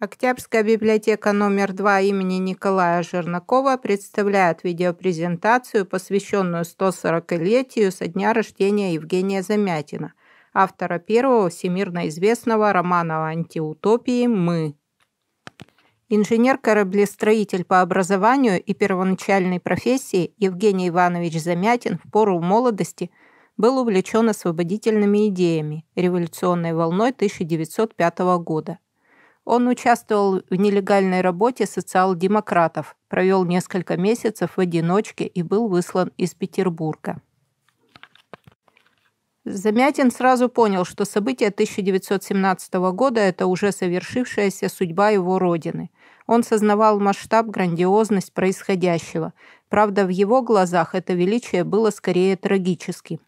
Октябрьская библиотека номер 2 имени Николая Жернакова представляет видеопрезентацию, посвященную 140-летию со дня рождения Евгения Замятина, автора первого всемирно известного романа антиутопии «Мы». Инженер-кораблестроитель по образованию и первоначальной профессии Евгений Иванович Замятин в пору молодости был увлечен освободительными идеями, революционной волной 1905 года – он участвовал в нелегальной работе социал-демократов, провел несколько месяцев в одиночке и был выслан из Петербурга. Замятин сразу понял, что события 1917 года – это уже совершившаяся судьба его родины. Он сознавал масштаб, грандиозность происходящего. Правда, в его глазах это величие было скорее трагическим.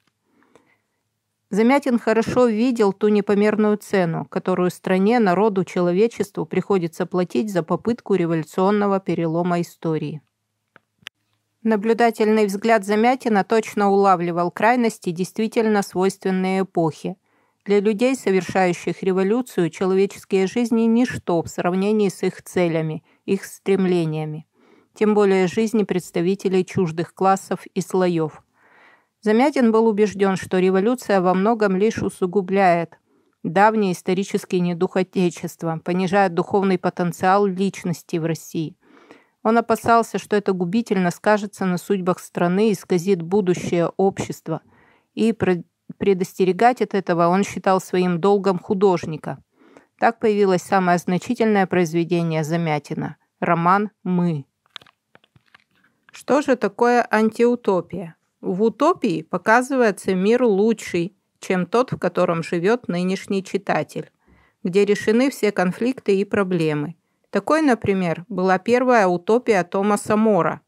Замятин хорошо видел ту непомерную цену, которую стране, народу, человечеству приходится платить за попытку революционного перелома истории. Наблюдательный взгляд Замятина точно улавливал крайности, действительно свойственные эпохе. Для людей, совершающих революцию, человеческие жизни – ничто в сравнении с их целями, их стремлениями. Тем более жизни представителей чуждых классов и слоев – Замятин был убежден, что революция во многом лишь усугубляет давний исторический недух Отечества, понижая духовный потенциал личности в России. Он опасался, что это губительно скажется на судьбах страны и исказит будущее общества. И предостерегать от этого он считал своим долгом художника. Так появилось самое значительное произведение Замятина – роман «Мы». Что же такое антиутопия? В утопии показывается мир лучший, чем тот, в котором живет нынешний читатель, где решены все конфликты и проблемы. Такой, например, была первая утопия Томаса Мора.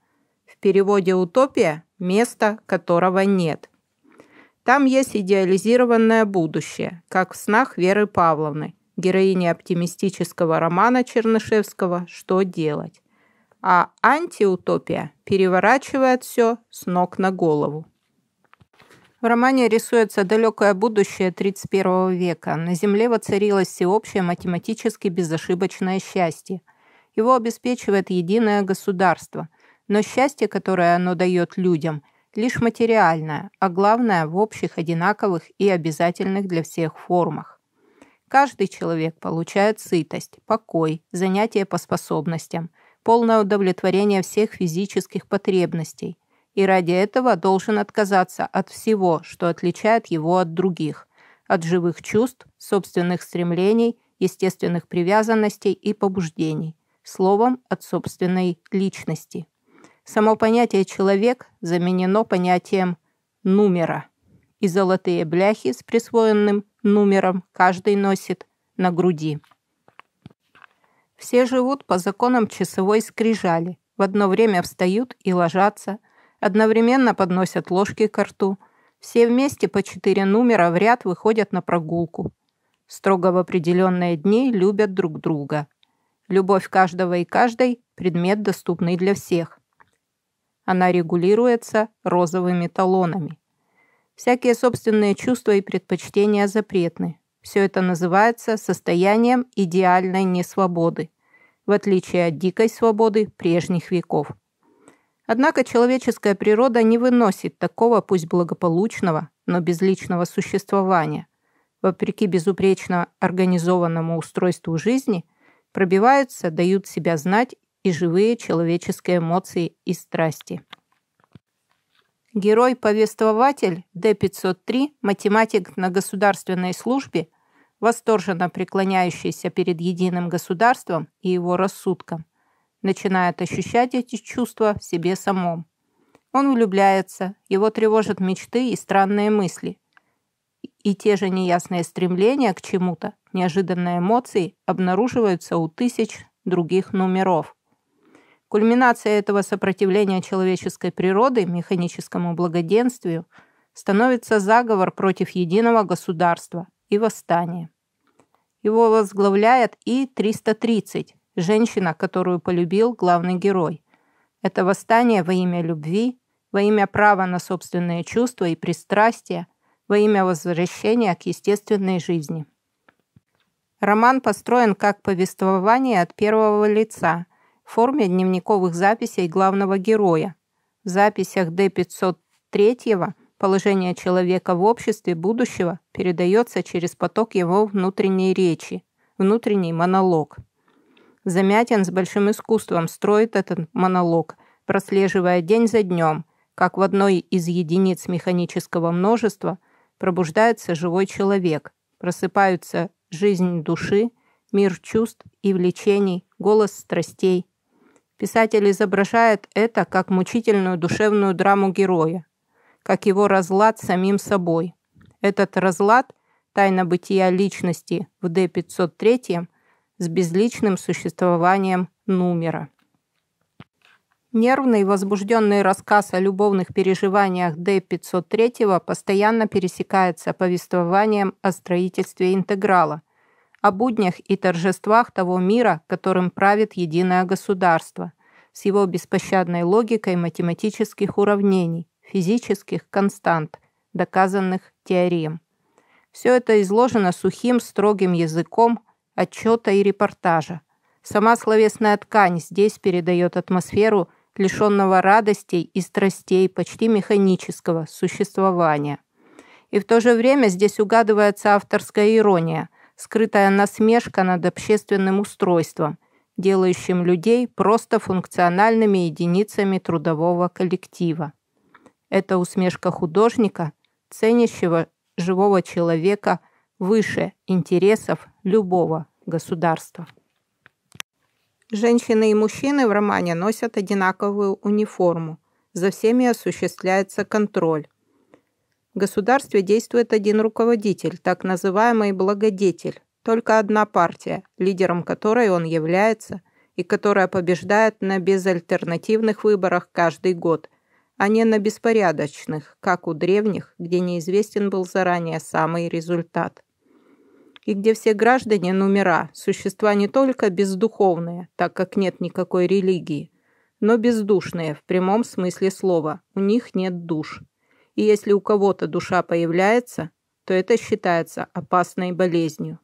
В переводе «утопия» – место, которого нет. Там есть идеализированное будущее, как в снах Веры Павловны, героини оптимистического романа Чернышевского «Что делать?» а антиутопия переворачивает все с ног на голову. В романе рисуется далекое будущее 31 века. На Земле воцарилось всеобщее математически безошибочное счастье. Его обеспечивает единое государство. Но счастье, которое оно дает людям, лишь материальное, а главное в общих, одинаковых и обязательных для всех формах. Каждый человек получает сытость, покой, занятия по способностям – полное удовлетворение всех физических потребностей, и ради этого должен отказаться от всего, что отличает его от других, от живых чувств, собственных стремлений, естественных привязанностей и побуждений, словом, от собственной личности. Само понятие «человек» заменено понятием «нумера», и золотые бляхи с присвоенным нумером каждый носит на груди. Все живут по законам часовой скрижали. В одно время встают и ложатся, одновременно подносят ложки к рту. Все вместе по четыре номера в ряд выходят на прогулку. Строго в определенные дни любят друг друга. Любовь каждого и каждой – предмет, доступный для всех. Она регулируется розовыми талонами. Всякие собственные чувства и предпочтения запретны. Все это называется состоянием идеальной несвободы, в отличие от дикой свободы прежних веков. Однако человеческая природа не выносит такого, пусть благополучного, но безличного существования. Вопреки безупречно организованному устройству жизни, пробиваются, дают себя знать и живые человеческие эмоции и страсти. Герой-повествователь Д-503, математик на государственной службе, восторженно преклоняющийся перед единым государством и его рассудком, начинает ощущать эти чувства в себе самом. Он влюбляется, его тревожат мечты и странные мысли. И те же неясные стремления к чему-то, неожиданные эмоции обнаруживаются у тысяч других номеров – Кульминация этого сопротивления человеческой природы, механическому благоденствию, становится заговор против единого государства и восстание. Его возглавляет И-330, женщина, которую полюбил главный герой. Это восстание во имя любви, во имя права на собственные чувства и пристрастия, во имя возвращения к естественной жизни. Роман построен как повествование от первого лица, в форме дневниковых записей главного героя. В записях Д-503 положение человека в обществе будущего передается через поток его внутренней речи, внутренний монолог. Замятин с большим искусством строит этот монолог, прослеживая день за днем, как в одной из единиц механического множества пробуждается живой человек, просыпаются жизнь души, мир чувств и влечений, голос страстей, Писатель изображает это как мучительную душевную драму героя, как его разлад с самим собой. Этот разлад – тайна бытия личности в D503 с безличным существованием Нумера. Нервный и возбужденный рассказ о любовных переживаниях D503 постоянно пересекается повествованием о строительстве интеграла – о буднях и торжествах того мира, которым правит единое государство, с его беспощадной логикой математических уравнений, физических констант, доказанных теорем. Все это изложено сухим, строгим языком отчета и репортажа. Сама словесная ткань здесь передает атмосферу лишенного радостей и страстей почти механического существования. И в то же время здесь угадывается авторская ирония – скрытая насмешка над общественным устройством, делающим людей просто функциональными единицами трудового коллектива. Это усмешка художника, ценящего живого человека выше интересов любого государства. Женщины и мужчины в романе носят одинаковую униформу. За всеми осуществляется контроль. В государстве действует один руководитель, так называемый благодетель, только одна партия, лидером которой он является, и которая побеждает на безальтернативных выборах каждый год, а не на беспорядочных, как у древних, где неизвестен был заранее самый результат. И где все граждане номера, существа не только бездуховные, так как нет никакой религии, но бездушные в прямом смысле слова, у них нет душ – и если у кого-то душа появляется, то это считается опасной болезнью.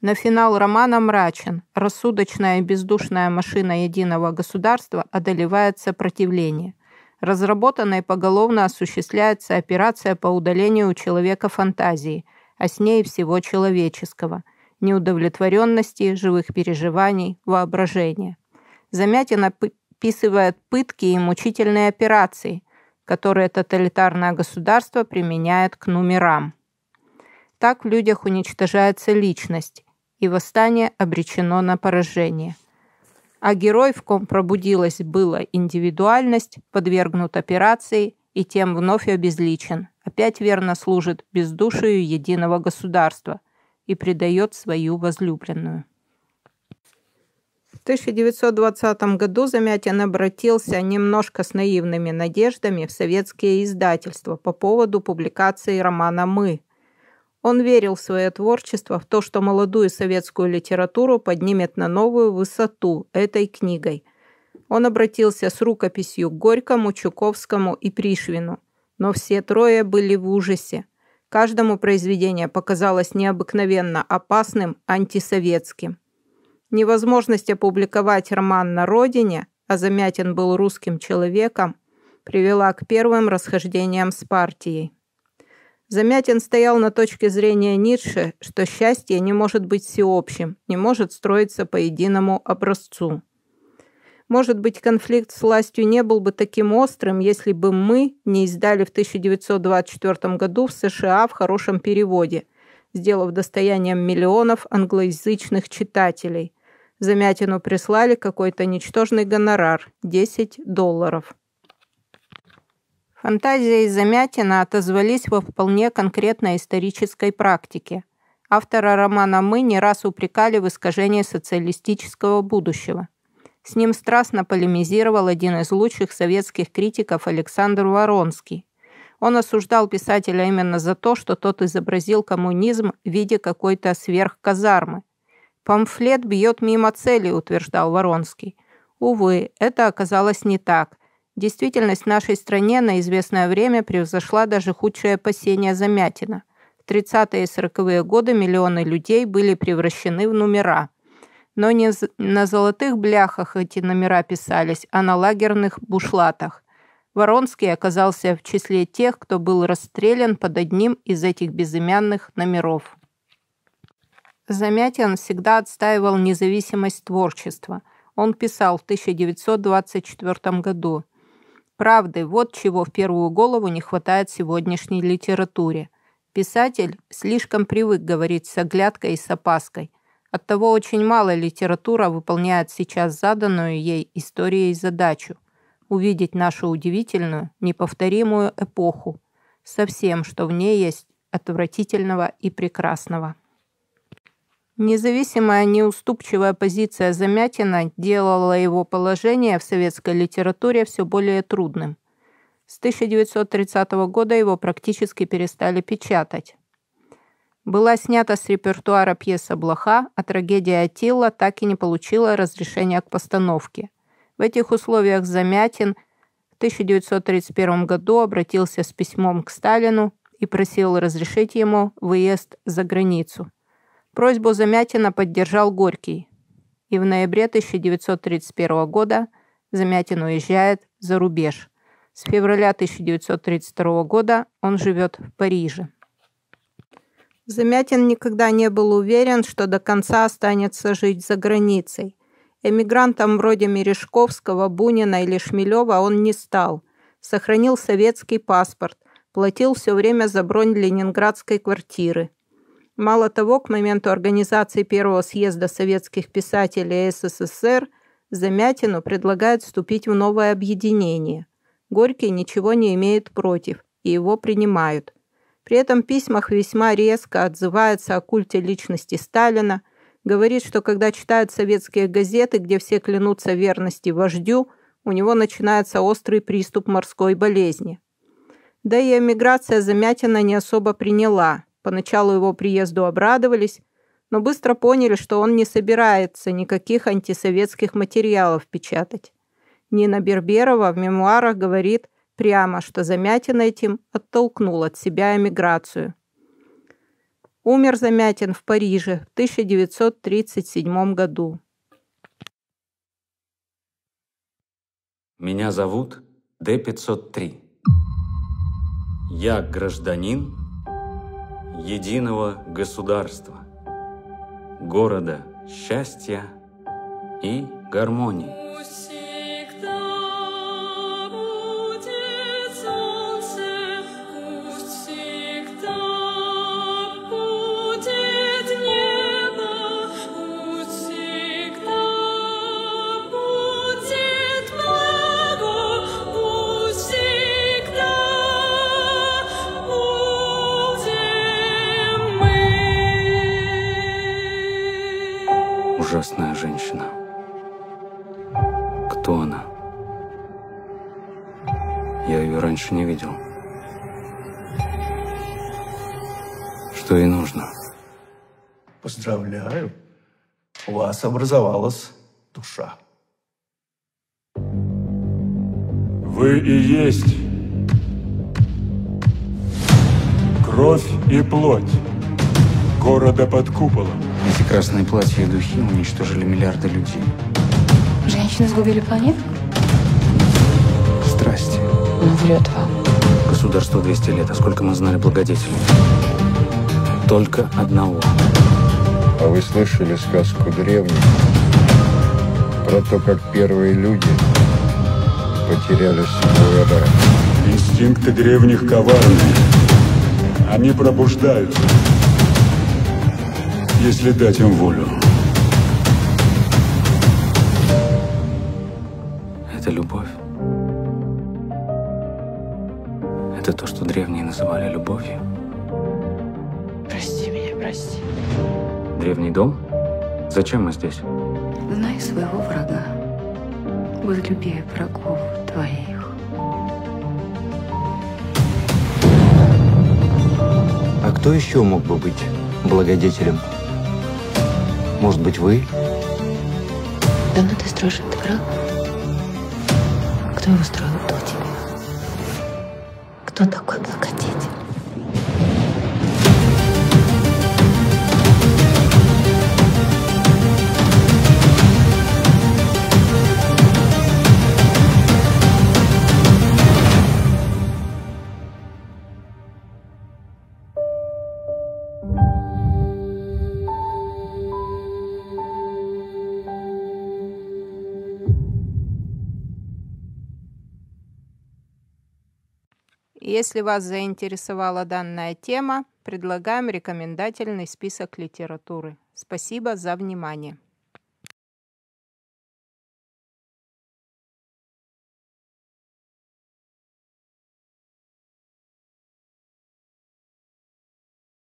На финал романа мрачен. Рассудочная и бездушная машина единого государства одолевает сопротивление. Разработана и поголовно осуществляется операция по удалению у человека фантазии, а с ней всего человеческого, неудовлетворенности, живых переживаний, воображения. Замятина описывает пытки и мучительные операции – которые тоталитарное государство применяет к номерам. Так в людях уничтожается личность, и восстание обречено на поражение. А герой, в ком пробудилась была индивидуальность, подвергнут операции и тем вновь обезличен, опять верно служит бездушию единого государства и предает свою возлюбленную. В 1920 году Замятин обратился немножко с наивными надеждами в советские издательства по поводу публикации романа «Мы». Он верил в свое творчество, в то, что молодую советскую литературу поднимет на новую высоту этой книгой. Он обратился с рукописью к Горькому, Чуковскому и Пришвину. Но все трое были в ужасе. Каждому произведение показалось необыкновенно опасным, антисоветским. Невозможность опубликовать роман на родине, а Замятин был русским человеком, привела к первым расхождениям с партией. Замятин стоял на точке зрения Ницше, что счастье не может быть всеобщим, не может строиться по единому образцу. Может быть, конфликт с властью не был бы таким острым, если бы мы не издали в 1924 году в США в хорошем переводе, сделав достоянием миллионов англоязычных читателей – Замятину прислали какой-то ничтожный гонорар – 10 долларов. Фантазии Замятина отозвались во вполне конкретной исторической практике. Автора романа «Мы» не раз упрекали в искажении социалистического будущего. С ним страстно полемизировал один из лучших советских критиков Александр Воронский. Он осуждал писателя именно за то, что тот изобразил коммунизм в виде какой-то сверхказармы, «Памфлет бьет мимо цели», — утверждал Воронский. Увы, это оказалось не так. Действительность в нашей стране на известное время превзошла даже худшее опасения Замятина. В 30-е и 40-е годы миллионы людей были превращены в номера. Но не на золотых бляхах эти номера писались, а на лагерных бушлатах. Воронский оказался в числе тех, кто был расстрелян под одним из этих безымянных номеров. Замятин всегда отстаивал независимость творчества. Он писал в 1924 году. «Правды – вот чего в первую голову не хватает сегодняшней литературе. Писатель слишком привык говорить с оглядкой и с опаской. Оттого очень мало литература выполняет сейчас заданную ей историей задачу – увидеть нашу удивительную, неповторимую эпоху со всем, что в ней есть отвратительного и прекрасного. Независимая неуступчивая позиция Замятина делала его положение в советской литературе все более трудным. С 1930 года его практически перестали печатать. Была снята с репертуара пьеса «Блоха», а трагедия Атилла так и не получила разрешения к постановке. В этих условиях Замятин в 1931 году обратился с письмом к Сталину и просил разрешить ему выезд за границу. Просьбу Замятина поддержал Горький, и в ноябре 1931 года Замятин уезжает за рубеж. С февраля 1932 года он живет в Париже. Замятин никогда не был уверен, что до конца останется жить за границей. Эмигрантом вроде Мережковского, Бунина или Шмелева он не стал. Сохранил советский паспорт, платил все время за бронь ленинградской квартиры – Мало того, к моменту организации Первого съезда советских писателей СССР Замятину предлагают вступить в новое объединение. Горький ничего не имеет против, и его принимают. При этом в письмах весьма резко отзывается о культе личности Сталина, говорит, что когда читают советские газеты, где все клянутся верности вождю, у него начинается острый приступ морской болезни. Да и эмиграция Замятина не особо приняла – Поначалу его приезду обрадовались, но быстро поняли, что он не собирается никаких антисоветских материалов печатать. Нина Берберова в мемуарах говорит прямо, что Замятин этим оттолкнул от себя эмиграцию. Умер Замятин в Париже в 1937 году. Меня зовут Д-503. Я гражданин единого государства, города счастья и гармонии. ужасная женщина. Кто она? Я ее раньше не видел. Что ей нужно? Поздравляю. У вас образовалась душа. Вы и есть кровь и плоть города под куполом. Эти красные платья и духи уничтожили миллиарды людей. Женщины сгубили планету? Страсти. Он врет вам. Государство 200 лет, а сколько мы знали благодетелей? Только одного. А вы слышали сказку древнюю про то, как первые люди потеряли свой рай? Инстинкты древних коварные. Они пробуждаются если дать им волю. Это любовь. Это то, что древние называли любовью. Прости меня, прости. Древний дом? Зачем мы здесь? Знай своего врага. Возлюби врагов твоих. А кто еще мог бы быть благодетелем? Может быть, вы? Давно ты строишь этот Кто его строил? Если вас заинтересовала данная тема, предлагаем рекомендательный список литературы. Спасибо за внимание.